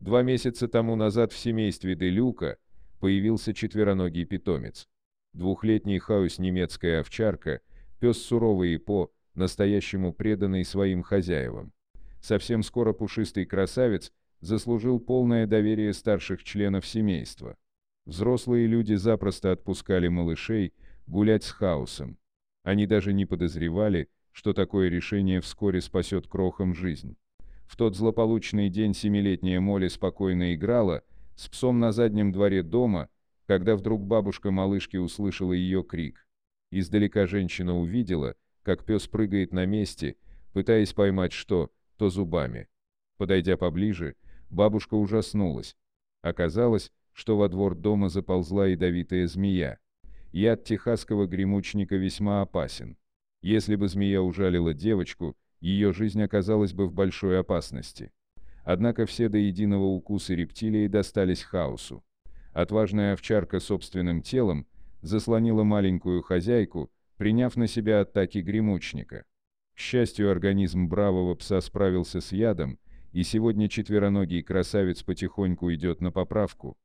Два месяца тому назад в семействе Делюка появился четвероногий питомец. Двухлетний хаус немецкая овчарка, пес суровый и по, настоящему преданный своим хозяевам. Совсем скоро пушистый красавец заслужил полное доверие старших членов семейства. Взрослые люди запросто отпускали малышей гулять с хаосом. Они даже не подозревали, что такое решение вскоре спасет крохам жизнь. В тот злополучный день семилетняя Молли спокойно играла с псом на заднем дворе дома, когда вдруг бабушка малышки услышала ее крик. Издалека женщина увидела, как пес прыгает на месте, пытаясь поймать что, то зубами. Подойдя поближе, бабушка ужаснулась. Оказалось, что во двор дома заползла ядовитая змея. Яд техасского гремучника весьма опасен. Если бы змея ужалила девочку, ее жизнь оказалась бы в большой опасности. Однако все до единого укусы рептилии достались хаосу. Отважная овчарка собственным телом заслонила маленькую хозяйку, приняв на себя атаки гремучника. К счастью, организм бравого пса справился с ядом, и сегодня четвероногий красавец потихоньку идет на поправку.